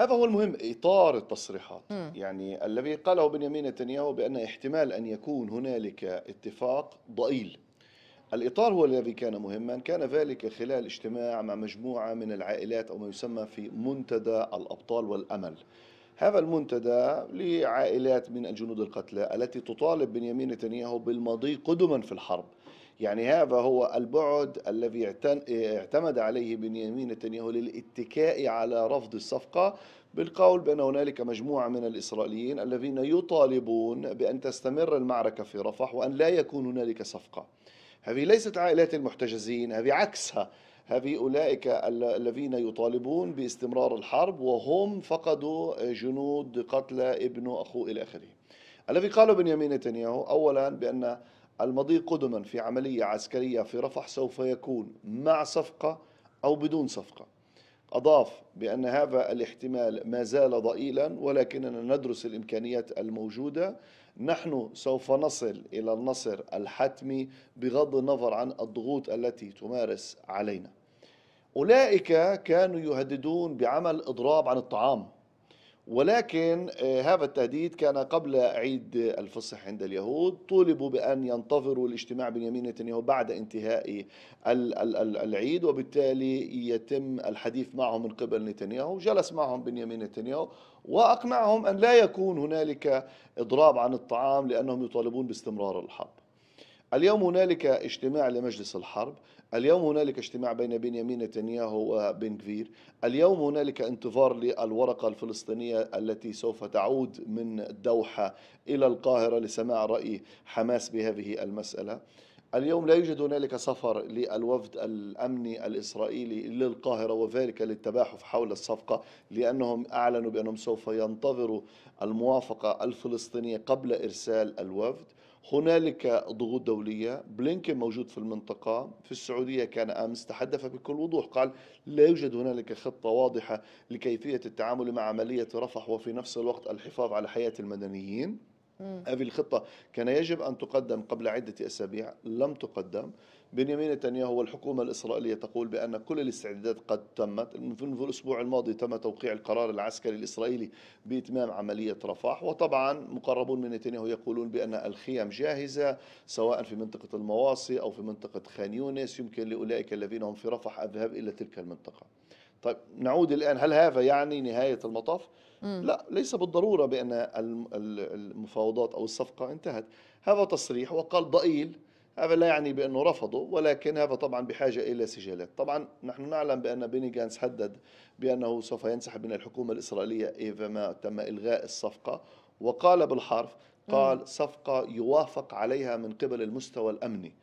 هذا هو المهم إطار التصريحات م. يعني الذي قاله بنيامين نتنياهو بأن احتمال أن يكون هنالك اتفاق ضئيل الإطار هو الذي كان مهما كان ذلك خلال اجتماع مع مجموعة من العائلات أو ما يسمى في منتدى الأبطال والأمل هذا المنتدى لعائلات من الجنود القتلى التي تطالب بنيامين نتنياهو بالمضي قدما في الحرب يعني هذا هو البعد الذي اعتمد عليه بنيامين نتنياهو للاتكاء على رفض الصفقة بالقول بأن هنالك مجموعة من الإسرائيليين الذين يطالبون بأن تستمر المعركة في رفح وأن لا يكون هنالك صفقة هذه ليست عائلات المحتجزين هذه عكسها هذه أولئك الذين يطالبون باستمرار الحرب وهم فقدوا جنود قتلى ابنه أخوه إلى آخره الذي قاله بنيامين نتنياهو أولا بأن المضي قدما في عملية عسكرية في رفح سوف يكون مع صفقة أو بدون صفقة أضاف بأن هذا الاحتمال ما زال ضئيلا ولكننا ندرس الإمكانيات الموجودة نحن سوف نصل إلى النصر الحتمي بغض النظر عن الضغوط التي تمارس علينا أولئك كانوا يهددون بعمل إضراب عن الطعام ولكن آه، هذا التهديد كان قبل عيد الفصح عند اليهود طولبوا بأن ينتظروا الاجتماع بنيامين نتنياهو بعد انتهاء العيد وبالتالي يتم الحديث معهم من قبل نتنياهو جلس معهم بنيامين نتنياهو وأقنعهم أن لا يكون هنالك إضراب عن الطعام لأنهم يطالبون باستمرار الحرب اليوم هنالك اجتماع لمجلس الحرب اليوم هنالك اجتماع بين بنيامين نتنياهو وبن كفير اليوم هنالك انتظار للورقة الفلسطينية التي سوف تعود من الدوحة إلى القاهرة لسماع رأي حماس بهذه المسألة اليوم لا يوجد هنالك سفر للوفد الامني الاسرائيلي للقاهره وذلك للتباحث حول الصفقه لانهم اعلنوا بانهم سوف ينتظروا الموافقه الفلسطينيه قبل ارسال الوفد هنالك ضغوط دولية بلينكن موجود في المنطقة في السعودية كان أمس تحدث بكل وضوح قال لا يوجد هنالك خطة واضحة لكيفية التعامل مع عملية رفح وفي نفس الوقت الحفاظ على حياة المدنيين هذه الخطة كان يجب أن تقدم قبل عدة أسابيع لم تقدم بنيامين نتنياهو والحكومة الإسرائيلية تقول بأن كل الاستعدادات قد تمت منذ الأسبوع الماضي تم توقيع القرار العسكري الإسرائيلي بإتمام عملية رفح وطبعا مقربون من نتنياهو يقولون بأن الخيام جاهزة سواء في منطقة المواصي أو في منطقة خان يونس يمكن لأولئك الذين هم في رفح الذهاب إلى تلك المنطقة طيب نعود الآن هل هذا يعني نهاية المطاف؟ مم. لا ليس بالضرورة بأن المفاوضات أو الصفقة انتهت هذا تصريح وقال ضئيل هذا لا يعني بأنه رفضه ولكن هذا طبعا بحاجة إلى سجالات طبعا نحن نعلم بأن بيني جانس هدد بأنه سوف ينسحب من الحكومة الإسرائيلية إذا ما تم إلغاء الصفقة وقال بالحرف قال صفقة يوافق عليها من قبل المستوى الأمني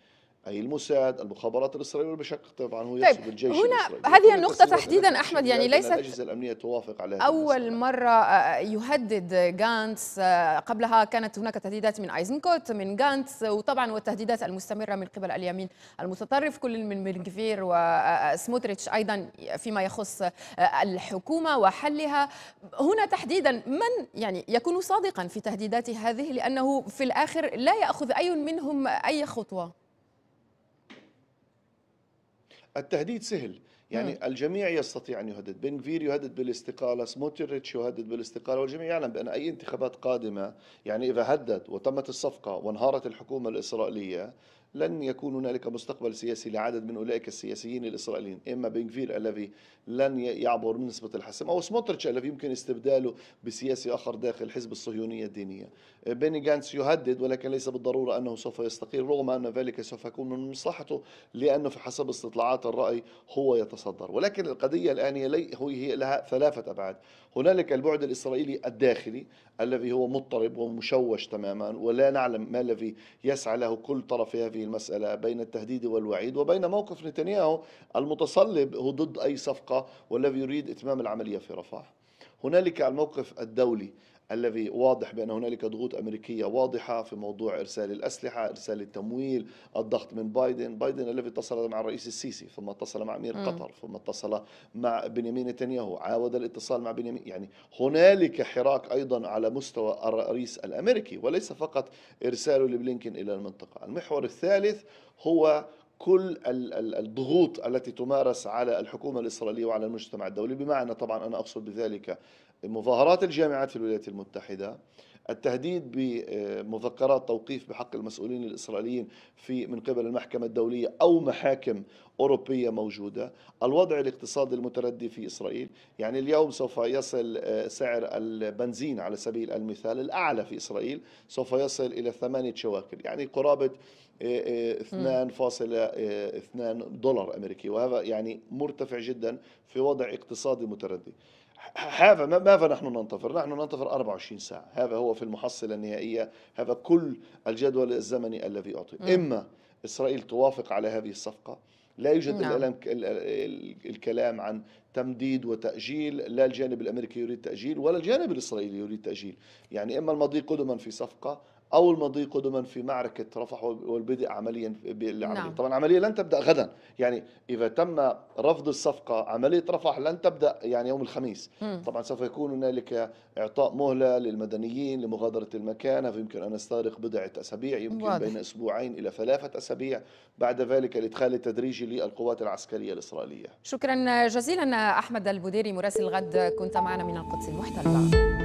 أي الموساد المخابرات الإسرائيلية بشكل طبعا هو طيب، يقصد طيب الجيش هنا هذه النقطة تحديدا أحمد يعني ليست الأجهزة الأمنية توافق عليها أول مرة آه، يهدد جانتس آه، قبلها كانت هناك تهديدات من ايزنكوت من جانتس وطبعا والتهديدات المستمرة من قبل اليمين المتطرف كل من منكفير وسموتريتش آه، أيضا فيما يخص الحكومة وحلها هنا تحديدا من يعني يكون صادقا في تهديدات هذه لأنه في الآخر لا يأخذ أي منهم أي خطوة التهديد سهل يعني مم. الجميع يستطيع ان يهدد فير يهدد بالاستقاله سموتريتش يهدد بالاستقاله والجميع يعلم بان اي انتخابات قادمه يعني اذا هدد وتمت الصفقه وانهارت الحكومه الاسرائيليه لن يكون هنالك مستقبل سياسي لعدد من اولئك السياسيين الاسرائيليين اما بنكفير الذي لن يعبر من نسبه الحسم او سموتريتش الذي يمكن استبداله بسياسي اخر داخل حزب الصهيونيه الدينيه بيني جانس يهدد ولكن ليس بالضروره انه سوف يستقيل رغم ان ذلك سوف يكون من مصلحته لانه في حسب استطلاعات الراي هو يتصدر ولكن القضيه الان هي لها ثلاثه ابعاد هنالك البعد الاسرائيلي الداخلي الذي هو مضطرب ومشوش تماما ولا نعلم ما الذي يسعى له كل طرف في هذه المسألة بين التهديد والوعيد وبين موقف نتنياهو المتصلب هو ضد أي صفقة والذي يريد إتمام العملية في رفح هنالك الموقف الدولي الذي واضح بأن هنالك ضغوط أمريكية واضحة في موضوع إرسال الأسلحة إرسال التمويل الضغط من بايدن بايدن الذي اتصل مع الرئيس السيسي ثم اتصل مع أمير قطر ثم اتصل مع بنيامين نتنياهو عاود الاتصال مع بنيامين يعني هنالك حراك أيضا على مستوى الرئيس الأمريكي وليس فقط إرساله لبلينكين إلى المنطقة المحور الثالث هو كل الضغوط التي تمارس على الحكومة الإسرائيلية وعلى المجتمع الدولي بمعنى طبعا أنا أقصد بذلك مظاهرات الجامعات في الولايات المتحدة التهديد بمذكرات توقيف بحق المسؤولين الإسرائيليين في من قبل المحكمة الدولية أو محاكم أوروبية موجودة الوضع الاقتصادي المتردي في إسرائيل يعني اليوم سوف يصل آه، سعر البنزين على سبيل المثال الأعلى في إسرائيل سوف يصل إلى ثمانية شواكل يعني قرابة 2.2 آه، آه، دولار أمريكي وهذا يعني مرتفع جدا في وضع اقتصادي متردي هذا ماذا نحن ننتظر؟ نحن ننتظر 24 ساعة هذا هو في المحصلة النهائية هذا كل الجدول الزمني الذي أعطي إما إسرائيل توافق على هذه الصفقة لا يوجد نعم. الكلام عن تمديد وتأجيل لا الجانب الأمريكي يريد تأجيل ولا الجانب الإسرائيلي يريد تأجيل يعني إما المضي قدما في صفقة أو المضي قدما في معركة رفح والبدء عمليا بالعملية نعم. طبعا العملية لن تبدأ غدا يعني إذا تم رفض الصفقة عملية رفح لن تبدأ يعني يوم الخميس م. طبعا سوف يكون هنالك إعطاء مهلة للمدنيين لمغادرة المكان يمكن أن يستغرق بضعة أسابيع يمكن واضح. بين أسبوعين إلى ثلاثة أسابيع بعد ذلك الإدخال التدريجي للقوات العسكرية الإسرائيلية شكرا جزيلا أنا أحمد البوديري مراسل غد كنت معنا من القدس المحتله